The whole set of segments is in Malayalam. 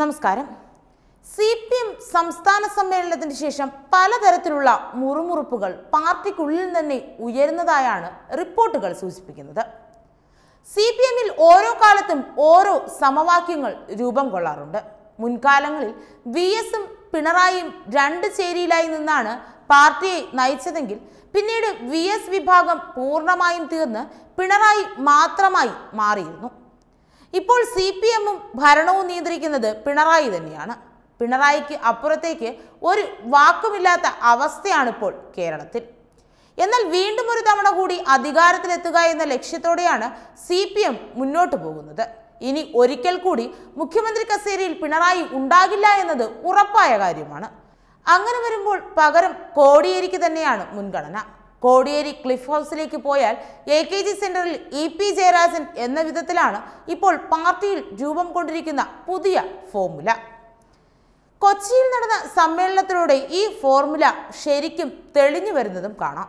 നമസ്കാരം സി പി എം സംസ്ഥാന സമ്മേളനത്തിന് ശേഷം പലതരത്തിലുള്ള മുറുമുറുപ്പുകൾ പാർട്ടിക്കുള്ളിൽ തന്നെ ഉയരുന്നതായാണ് റിപ്പോർട്ടുകൾ സൂചിപ്പിക്കുന്നത് സി പി എമ്മിൽ ഓരോ കാലത്തും ഓരോ സമവാക്യങ്ങൾ രൂപം കൊള്ളാറുണ്ട് മുൻകാലങ്ങളിൽ വി എസും പിണറായിയും രണ്ട് ചേരിയിലായി നിന്നാണ് പാർട്ടിയെ നയിച്ചതെങ്കിൽ പിന്നീട് വി എസ് വിഭാഗം പൂർണ്ണമായും തീർന്ന് പിണറായി മാത്രമായി മാറിയിരുന്നു ഇപ്പോൾ സി പി എമ്മും ഭരണവും നിയന്ത്രിക്കുന്നത് പിണറായി തന്നെയാണ് പിണറായിക്ക് അപ്പുറത്തേക്ക് ഒരു വാക്കുമില്ലാത്ത അവസ്ഥയാണിപ്പോൾ കേരളത്തിൽ എന്നാൽ വീണ്ടും ഒരു തവണ കൂടി അധികാരത്തിലെത്തുക എന്ന ലക്ഷ്യത്തോടെയാണ് സി പി എം മുന്നോട്ട് പോകുന്നത് ഇനി ഒരിക്കൽ കൂടി മുഖ്യമന്ത്രി കസേരയിൽ പിണറായി ഉണ്ടാകില്ല എന്നത് ഉറപ്പായ കാര്യമാണ് അങ്ങനെ വരുമ്പോൾ പകരം കോടിയേരിക്ക് തന്നെയാണ് മുൻഗണന കോടിയേരി ക്ലിഫ് ഹൗസിലേക്ക് പോയാൽ എ കെ ജി സെന്ററിൽ ഇ പി ജയരാജൻ എന്ന വിധത്തിലാണ് ഇപ്പോൾ പാർട്ടിയിൽ രൂപം കൊണ്ടിരിക്കുന്ന പുതിയ ഫോർമുല കൊച്ചിയിൽ നടന്ന സമ്മേളനത്തിലൂടെ ഈ ഫോർമുല ശരിക്കും തെളിഞ്ഞു വരുന്നതും കാണാം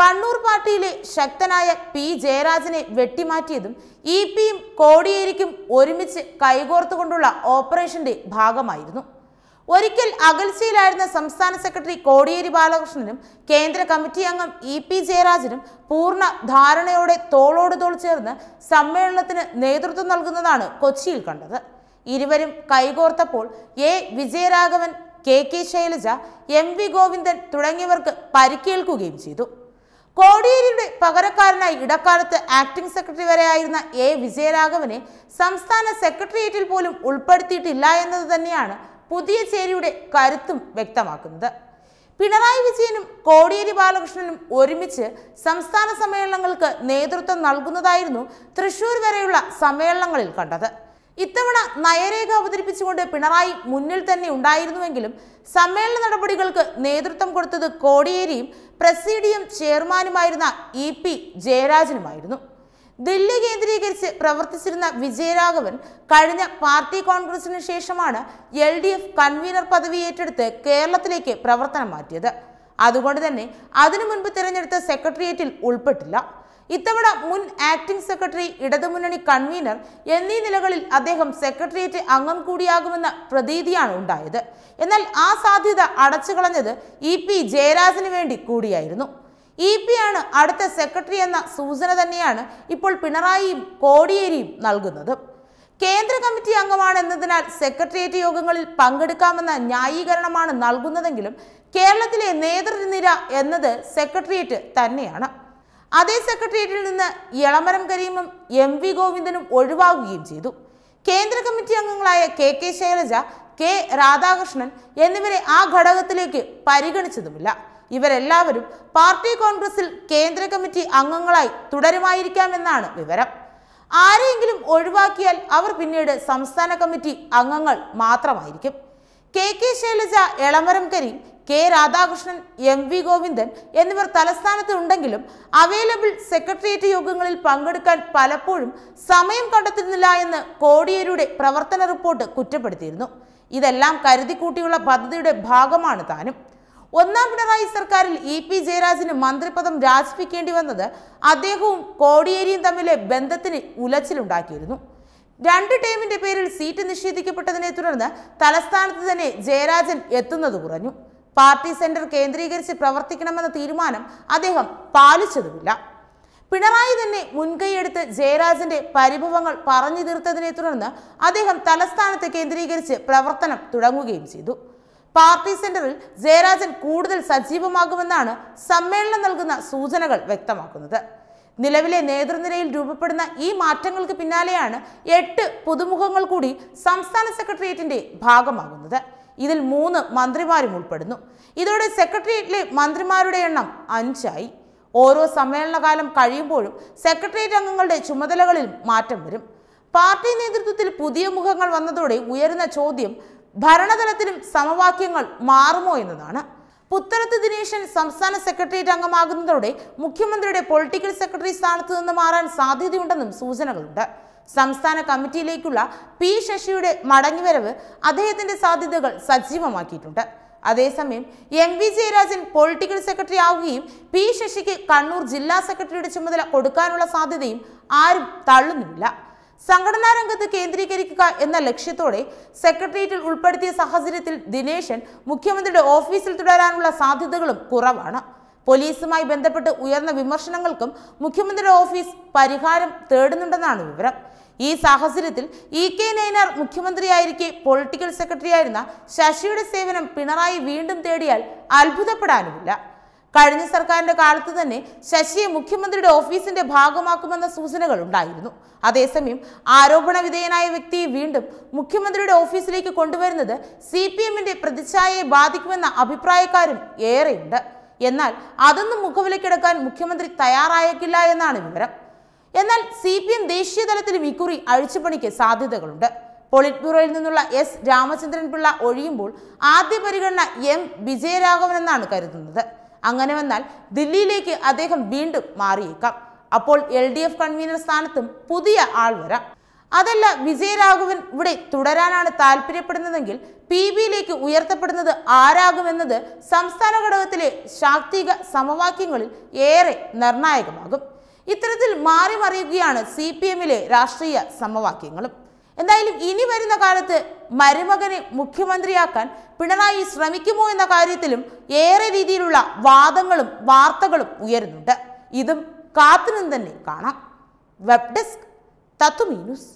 കണ്ണൂർ പാർട്ടിയിലെ ശക്തനായ പി ജയരാജനെ വെട്ടിമാറ്റിയതും ഇ പിയും കോടിയേരിക്കും ഒരുമിച്ച് കൈകോർത്തുകൊണ്ടുള്ള ഓപ്പറേഷന്റെ ഭാഗമായിരുന്നു ഒരിക്കൽ അകൽച്ചയിലായിരുന്ന സംസ്ഥാന സെക്രട്ടറി കോടിയേരി ബാലകൃഷ്ണനും കേന്ദ്ര കമ്മിറ്റി അംഗം ഇ പി ജയരാജനും പൂർണ്ണ ധാരണയോടെ തോളോട് തോൾ ചേർന്ന് സമ്മേളനത്തിന് നേതൃത്വം നൽകുന്നതാണ് കൊച്ചിയിൽ കണ്ടത് ഇരുവരും കൈകോർത്തപ്പോൾ A Vijayaraghavan K K Shailaja M V Govindan തുടങ്ങിയവർക്ക് പരിക്കേൽക്കുകയും ചെയ്തു കോടിയേരിയുടെ പകരക്കാരനായി ഇടക്കാലത്ത് ആക്ടിംഗ് സെക്രട്ടറി വരെയായിരുന്ന എ വിജയരാഘവനെ സംസ്ഥാന സെക്രട്ടേറിയറ്റിൽ പോലും ഉൾപ്പെടുത്തിയിട്ടില്ല എന്നത് തന്നെയാണ് പുതിയ ചേരിയുടെ കരുത്തും വ്യക്തമാക്കുന്നത് പിണറായി വിജയനും കോടിയേരി ബാലകൃഷ്ണനും ഒരുമിച്ച് സംസ്ഥാന സമ്മേളനങ്ങൾക്ക് നേതൃത്വം നൽകുന്നതായിരുന്നു തൃശൂർ വരെയുള്ള സമ്മേളനങ്ങളിൽ കണ്ടത് ഇത്തവണ നയരേഖ അവതരിപ്പിച്ചുകൊണ്ട് പിണറായി മുന്നിൽ തന്നെ ഉണ്ടായിരുന്നുവെങ്കിലും സമ്മേളന നടപടികൾക്ക് നേതൃത്വം കൊടുത്തത് കോടിയേരിയും പ്രസിഡിയും ചെയർമാനുമായിരുന്ന ഇ പി ജയരാജനുമായിരുന്നു ദില്ലി കേന്ദ്രീകരിച്ച് പ്രവർത്തിച്ചിരുന്ന വിജയരാഘവൻ കഴിഞ്ഞ പാർട്ടി കോൺഗ്രസിന് ശേഷമാണ് എൽ ഡി എഫ് കൺവീനർ പദവി ഏറ്റെടുത്ത് കേരളത്തിലേക്ക് പ്രവർത്തനം മാറ്റിയത് അതുകൊണ്ട് തന്നെ അതിനു മുൻപ് തിരഞ്ഞെടുത്ത സെക്രട്ടേറിയറ്റിൽ ഉൾപ്പെട്ടില്ല ഇത്തവണ മുൻ ആക്ടിംഗ് സെക്രട്ടറി ഇടതുമുന്നണി കൺവീനർ എന്നീ നിലകളിൽ അദ്ദേഹം സെക്രട്ടേറിയറ്റ് അംഗം കൂടിയാകുമെന്ന പ്രതീതിയാണ് ഉണ്ടായത് എന്നാൽ ആ സാധ്യത കളഞ്ഞത് ഇ പി ജയരാജന് വേണ്ടി കൂടിയായിരുന്നു ഇ പി ആണ് അടുത്ത സെക്രട്ടറി എന്ന സൂചന തന്നെയാണ് ഇപ്പോൾ പിണറായിയും കോടിയേരിയും നൽകുന്നത് കേന്ദ്ര കമ്മിറ്റി അംഗമാണെന്നതിനാൽ സെക്രട്ടേറിയറ്റ് യോഗങ്ങളിൽ പങ്കെടുക്കാമെന്ന ന്യായീകരണമാണ് നൽകുന്നതെങ്കിലും കേരളത്തിലെ നേതൃനിര എന്നത് സെക്രട്ടേറിയറ്റ് തന്നെയാണ് അതേ സെക്രട്ടേറിയറ്റിൽ നിന്ന് എളമരം കരീമും എം വി ഗോവിന്ദനും ഒഴിവാകുകയും ചെയ്തു കേന്ദ്ര കമ്മിറ്റി അംഗങ്ങളായ K K Shailaja K Radhakrishnan എന്നിവരെ ആ ഘടകത്തിലേക്ക് പരിഗണിച്ചതുമില്ല ഇവരെല്ലാവരും പാർട്ടി കോൺഗ്രസിൽ കേന്ദ്ര കമ്മിറ്റി അംഗങ്ങളായി തുടരുമായിരിക്കാമെന്നാണ് വിവരം ആരെയെങ്കിലും ഒഴിവാക്കിയാൽ അവർ പിന്നീട് സംസ്ഥാന കമ്മിറ്റി അംഗങ്ങൾ മാത്രമായിരിക്കും K K Shailaja Elamaram Kareem K Radhakrishnan M V Govindan എന്നിവർ തലസ്ഥാനത്ത് ഉണ്ടെങ്കിലും അവൈലബിൾ സെക്രട്ടേറിയറ്റ് യോഗങ്ങളിൽ പങ്കെടുക്കാൻ പലപ്പോഴും സമയം കണ്ടെത്തുന്നില്ല എന്ന് കോടിയേരിയുടെ പ്രവർത്തന റിപ്പോർട്ട് കുറ്റപ്പെടുത്തിയിരുന്നു ഇതെല്ലാം കരുതിക്കൂട്ടിയുള്ള പദ്ധതിയുടെ ഭാഗമാണ് താനും ഒന്നാം പിണറായി സർക്കാരിൽ ഇ പി ജയരാജന് മന്ത്രിപദം രാജിവെക്കേണ്ടി വന്നത് അദ്ദേഹവും കോടിയേരിയും തമ്മിലെ ബന്ധത്തിന് ഉലച്ചിലുണ്ടാക്കിയിരുന്നു രണ്ട് ടീമിന്റെ പേരിൽ സീറ്റ് നിഷേധിക്കപ്പെട്ടതിനെ തുടർന്ന് തലസ്ഥാനത്ത് തന്നെ ജയരാജൻ എത്തുന്നത് കുറഞ്ഞു പാർട്ടി സെന്റർ കേന്ദ്രീകരിച്ച് പ്രവർത്തിക്കണമെന്ന തീരുമാനം അദ്ദേഹം പാലിച്ചതുമില്ല പിണറായി തന്നെ മുൻകൈയെടുത്ത് ജയരാജന്റെ പരിഭവങ്ങൾ പറഞ്ഞു തീർത്തതിനെ തുടർന്ന് അദ്ദേഹം തലസ്ഥാനത്ത് കേന്ദ്രീകരിച്ച് പ്രവർത്തനം തുടങ്ങുകയും ചെയ്തു പാർട്ടി സെന്ററിൽ ജയരാജൻ കൂടുതൽ സജീവമാകുമെന്നാണ് സമ്മേളനം നൽകുന്ന സൂചനകൾ വ്യക്തമാക്കുന്നത് നിലവിലെ നേതൃനിരയിൽ രൂപപ്പെടുന്ന ഈ മാറ്റങ്ങൾക്ക് പിന്നാലെയാണ് എട്ട് പുതുമുഖങ്ങൾ കൂടി സംസ്ഥാന സെക്രട്ടേറിയറ്റിന്റെ ഭാഗമാകുന്നത് ഇതിൽ മൂന്ന് മന്ത്രിമാരും ഉൾപ്പെടുന്നു ഇതോടെ സെക്രട്ടേറിയറ്റിലെ മന്ത്രിമാരുടെ എണ്ണം അഞ്ചായി ഓരോ സമ്മേളനകാലം കഴിയുമ്പോഴും സെക്രട്ടേറിയറ്റ് അംഗങ്ങളുടെ ചുമതലകളിൽ മാറ്റം വരും പാർട്ടി നേതൃത്വത്തിൽ പുതിയ മുഖങ്ങൾ വന്നതോടെ ഉയരുന്ന ചോദ്യം ഭരണതലത്തിലും സമവാക്യങ്ങൾ മാറുമോ എന്നതാണ് പുത്തനത്ത് ദിനേശൻ സംസ്ഥാന സെക്രട്ടേറിയറ്റ് അംഗമാകുന്നതോടെ മുഖ്യമന്ത്രിയുടെ പൊളിറ്റിക്കൽ സെക്രട്ടറി സ്ഥാനത്ത് നിന്ന് മാറാൻ സാധ്യതയുണ്ടെന്നും സൂചനകളുണ്ട് സംസ്ഥാന കമ്മിറ്റിയിലേക്കുള്ള പി ശശിയുടെ മടങ്ങിവരവ് അദ്ദേഹത്തിന്റെ സാധ്യതകൾ സജീവമാക്കിയിട്ടുണ്ട് അതേസമയം M V Jayarajan political secretary ആവുകയും പി ശശിക്ക് കണ്ണൂർ ജില്ലാ സെക്രട്ടറിയുടെ ചുമതല കൊടുക്കാനുള്ള സാധ്യതയും ആരും തള്ളുന്നുമില്ല സംഘടനാ രംഗത്ത് കേന്ദ്രീകരിക്കുക എന്ന ലക്ഷ്യത്തോടെ സെക്രട്ടേറിയറ്റിൽ ഉൾപ്പെടുത്തിയ സാഹചര്യത്തിൽ ദിനേശൻ മുഖ്യമന്ത്രിയുടെ ഓഫീസിൽ തുടരാനുള്ള സാധ്യതകളും കുറവാണ് പോലീസുമായി ബന്ധപ്പെട്ട് ഉയർന്ന വിമർശനങ്ങൾക്കും മുഖ്യമന്ത്രിയുടെ ഓഫീസ് പരിഹാരം തേടുന്നുണ്ടെന്നാണ് വിവരം ഈ സാഹചര്യത്തിൽ ഇ കെ നയനാർ മുഖ്യമന്ത്രിയായിരിക്കെ പൊളിറ്റിക്കൽ സെക്രട്ടറിയായിരുന്ന ശശിയുടെ സേവനം പിണറായി വീണ്ടും തേടിയാൽ അത്ഭുതപ്പെടാനുമില്ല കഴിഞ്ഞ സർക്കാരിന്റെ കാലത്ത് തന്നെ ശശിയെ മുഖ്യമന്ത്രിയുടെ ഓഫീസിന്റെ ഭാഗമാക്കുമെന്ന സൂചനകൾ ഉണ്ടായിരുന്നു അതേസമയം ആരോപണ വിധേയനായ വ്യക്തിയെ വീണ്ടും മുഖ്യമന്ത്രിയുടെ ഓഫീസിലേക്ക് കൊണ്ടുവരുന്നത് സി പി എമ്മിന്റെ പ്രതിച്ഛായയെ ബാധിക്കുമെന്ന അഭിപ്രായക്കാരും ഏറെയുണ്ട് എന്നാൽ അതൊന്നും മുഖവിലക്കെടുക്കാൻ മുഖ്യമന്ത്രി തയ്യാറായേക്കില്ല എന്നാണ് വിവരം എന്നാൽ സി പി എം ദേശീയ തലത്തിലും ഇക്കുറി അഴിച്ചുപണിക്ക് സാധ്യതകളുണ്ട് പോളിറ്റ് ബ്യൂറോയിൽ നിന്നുള്ള എസ് രാമചന്ദ്രൻ പിള്ള ഒഴിയുമ്പോൾ ആദ്യ പരിഗണന എം വിജയരാഘവൻ എന്നാണ് കരുതുന്നത് അങ്ങനെ വന്നാൽ ദില്ലിയിലേക്ക് അദ്ദേഹം വീണ്ടും മാറിയേക്കാം അപ്പോൾ എൽ ഡി എഫ് കൺവീനർ സ്ഥാനത്തും പുതിയ ആൾ വരാം അതല്ല വിജയരാഘവൻ ഇവിടെ തുടരാനാണ് താല്പര്യപ്പെടുന്നതെങ്കിൽ പി ബിയിലേക്ക് ഉയർത്തപ്പെടുന്നത് ആരാകുമെന്നത് സംസ്ഥാന ഘടകത്തിലെ ശാക്തിക സമവാക്യങ്ങളിൽ ഏറെ നിർണായകമാകും ഇത്തരത്തിൽ മാറി മറിയുകയാണ് സി പി എമ്മിലെ രാഷ്ട്രീയ സമവാക്യങ്ങളും എന്തായാലും ഇനി വരുന്ന കാലത്ത് മരുമകനെ മുഖ്യമന്ത്രിയാക്കാൻ പിണറായി ശ്രമിക്കുമോ എന്ന കാര്യത്തിലും ഏറെ രീതിയിലുള്ള വാദങ്ങളും വാർത്തകളും ഉയരുന്നുണ്ട് ഇതും കാത്തിനും തന്നെ കാണാം വെബ് ഡെസ്ക് തത്വമീ ന്യൂസ്